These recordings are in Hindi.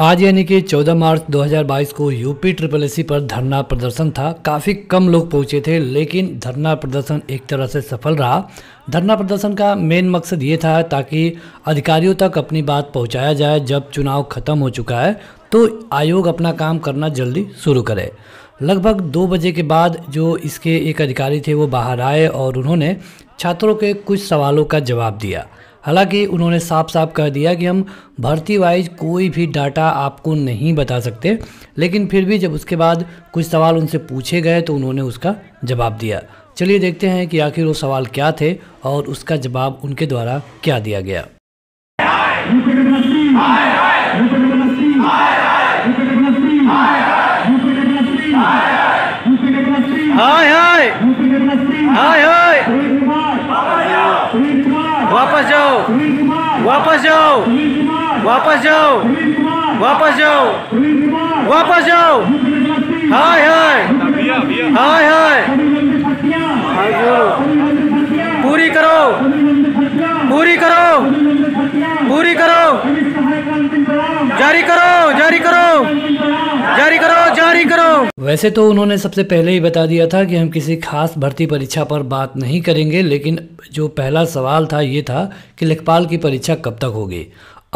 आज यानी कि 14 मार्च 2022 को यूपी ट्रिपल एसी पर धरना प्रदर्शन था काफ़ी कम लोग पहुंचे थे लेकिन धरना प्रदर्शन एक तरह से सफल रहा धरना प्रदर्शन का मेन मकसद ये था ताकि अधिकारियों तक अपनी बात पहुंचाया जाए जब चुनाव खत्म हो चुका है तो आयोग अपना काम करना जल्दी शुरू करे लगभग दो बजे के बाद जो इसके एक अधिकारी थे वो बाहर आए और उन्होंने छात्रों के कुछ सवालों का जवाब दिया हालांकि उन्होंने साफ साफ कह दिया कि हम भर्ती वाइज कोई भी डाटा आपको नहीं बता सकते लेकिन फिर भी जब उसके बाद कुछ सवाल उनसे पूछे गए तो उन्होंने उसका जवाब दिया चलिए देखते हैं कि आखिर वो सवाल क्या थे और उसका जवाब उनके द्वारा क्या दिया गया आए, आए, आए, आए, आए, आए, आए, आए, वापस जाओ वापस जाओ वापस जाओ वापस जाओ वापस जाओ हाय हाय हाय हाय वैसे तो उन्होंने सबसे पहले ही बता दिया था कि हम किसी खास भर्ती परीक्षा पर बात नहीं करेंगे लेकिन जो पहला सवाल था ये था कि लेखपाल की परीक्षा कब तक होगी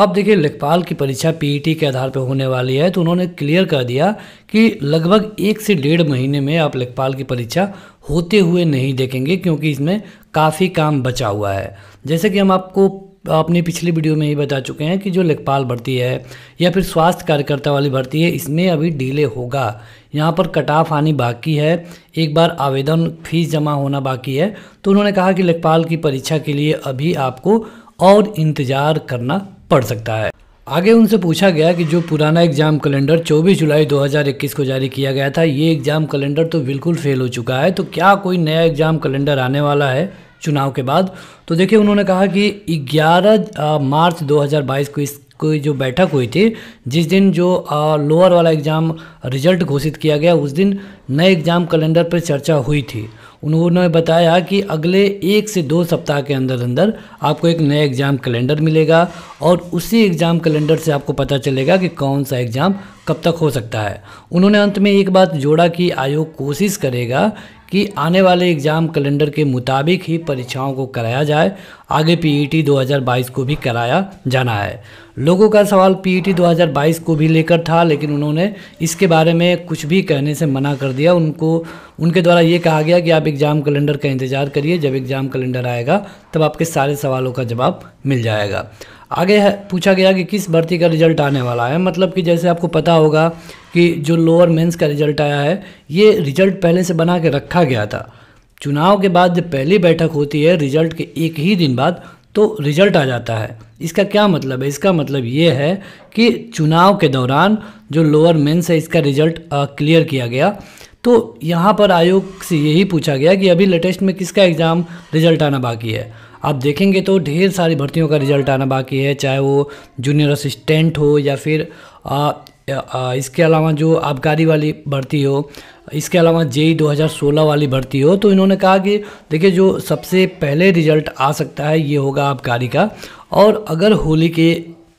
अब देखिए लेखपाल की परीक्षा पीईटी e के आधार पर होने वाली है तो उन्होंने क्लियर कर दिया कि लगभग एक से डेढ़ महीने में आप लेखपाल की परीक्षा होते हुए नहीं देखेंगे क्योंकि इसमें काफ़ी काम बचा हुआ है जैसे कि हम आपको आपने पिछले वीडियो में ही बता चुके हैं कि जो लेखपाल भर्ती है या फिर स्वास्थ्य कार्यकर्ता वाली भर्ती है इसमें अभी डिले होगा यहाँ पर कट ऑफ आनी बाकी है एक बार आवेदन फीस जमा होना बाकी है तो उन्होंने कहा कि लेखपाल की परीक्षा के लिए अभी आपको और इंतज़ार करना पड़ सकता है आगे उनसे पूछा गया कि जो पुराना एग्ज़ाम कैलेंडर 24 जुलाई 2021 को जारी किया गया था ये एग्ज़ाम कैलेंडर तो बिल्कुल फेल हो चुका है तो क्या कोई नया एग्ज़ाम कैलेंडर आने वाला है चुनाव के बाद तो देखिए उन्होंने कहा कि 11 मार्च 2022 को इस कोई जो बैठक हुई थी जिस दिन जो लोअर वाला एग्ज़ाम रिजल्ट घोषित किया गया उस दिन नए एग्ज़ाम कैलेंडर पर चर्चा हुई थी उन्होंने बताया कि अगले एक से दो सप्ताह के अंदर अंदर आपको एक नया एग्ज़ाम कैलेंडर मिलेगा और उसी एग्ज़ाम कैलेंडर से आपको पता चलेगा कि कौन सा एग्ज़ाम कब तक हो सकता है उन्होंने अंत में एक बात जोड़ा कि आयोग कोशिश करेगा कि आने वाले एग्ज़ाम कैलेंडर के मुताबिक ही परीक्षाओं को कराया जाए आगे पीईटी 2022 को भी कराया जाना है लोगों का सवाल पीईटी 2022 को भी लेकर था लेकिन उन्होंने इसके बारे में कुछ भी कहने से मना कर दिया उनको उनके द्वारा ये कहा गया कि आप एग्ज़ाम कैलेंडर का इंतज़ार करिए जब एग्ज़ाम कैलेंडर आएगा तब आपके सारे सवालों का जवाब मिल जाएगा आगे पूछा गया कि किस भर्ती का रिजल्ट आने वाला है मतलब कि जैसे आपको पता होगा कि जो लोअर मेंस का रिजल्ट आया है ये रिजल्ट पहले से बना के रखा गया था चुनाव के बाद जब पहली बैठक होती है रिजल्ट के एक ही दिन बाद तो रिजल्ट आ जाता है इसका क्या मतलब है इसका मतलब ये है कि चुनाव के दौरान जो लोअर मेंस है इसका रिजल्ट क्लियर किया गया तो यहाँ पर आयोग से यही पूछा गया कि अभी लेटेस्ट में किसका एग्ज़ाम रिजल्ट आना बाकी है आप देखेंगे तो ढेर सारी भर्तियों का रिजल्ट आना बाकी है चाहे वो जूनियर असिस्टेंट हो या फिर आ, आ, इसके अलावा जो आबकारी वाली भर्ती हो इसके अलावा जेई 2016 वाली भर्ती हो तो इन्होंने कहा कि देखिए जो सबसे पहले रिजल्ट आ सकता है ये होगा आबकारी का और अगर होली के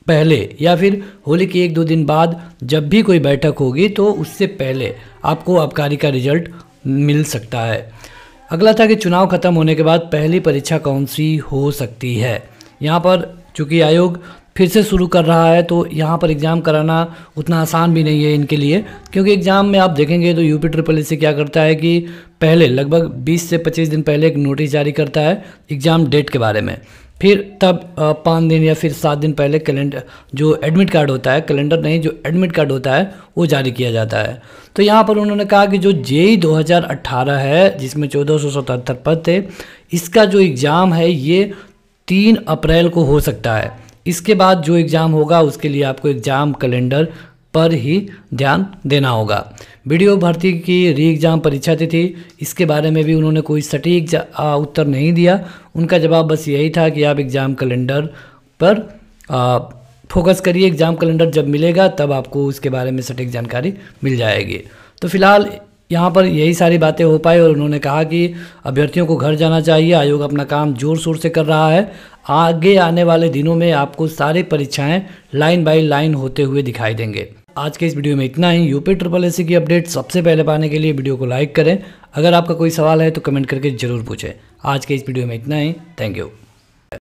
पहले या फिर होली के एक दो दिन बाद जब भी कोई बैठक होगी तो उससे पहले आपको आबकारी का रिजल्ट मिल सकता है अगला था कि चुनाव खत्म होने के बाद पहली परीक्षा कौन सी हो सकती है यहाँ पर चूँकि आयोग फिर से शुरू कर रहा है तो यहाँ पर एग्ज़ाम कराना उतना आसान भी नहीं है इनके लिए क्योंकि एग्ज़ाम में आप देखेंगे तो यूपी ट्रिपल एस क्या करता है कि पहले लगभग 20 से 25 दिन पहले एक नोटिस जारी करता है एग्ज़ाम डेट के बारे में फिर तब पाँच दिन या फिर सात दिन पहले कैलेंडर जो एडमिट कार्ड होता है कैलेंडर नहीं जो एडमिट कार्ड होता है वो जारी किया जाता है तो यहाँ पर उन्होंने कहा कि जो जे 2018 है जिसमें चौदह सौ सतहत्तर पद थे इसका जो एग्ज़ाम है ये तीन अप्रैल को हो सकता है इसके बाद जो एग्ज़ाम होगा उसके लिए आपको एग्ज़ाम कैलेंडर पर ही ध्यान देना होगा वीडियो भर्ती की री एग्ज़ाम परीक्षा तिथि इसके बारे में भी उन्होंने कोई सटीक उत्तर नहीं दिया उनका जवाब बस यही था कि आप एग्ज़ाम कैलेंडर पर फोकस करिए एग्ज़ाम कैलेंडर जब मिलेगा तब आपको उसके बारे में सटीक जानकारी मिल जाएगी तो फिलहाल यहाँ पर यही सारी बातें हो पाई और उन्होंने कहा कि अभ्यर्थियों को घर जाना चाहिए आयोग अपना काम जोर शोर से कर रहा है आगे आने वाले दिनों में आपको सारी परीक्षाएं लाइन बाय लाइन होते हुए दिखाई देंगे आज के इस वीडियो में इतना ही यूपी ट्रिपल एसी की अपडेट सबसे पहले पाने के लिए वीडियो को लाइक करें अगर आपका कोई सवाल है तो कमेंट करके ज़रूर पूछें आज के इस वीडियो में इतना ही थैंक यू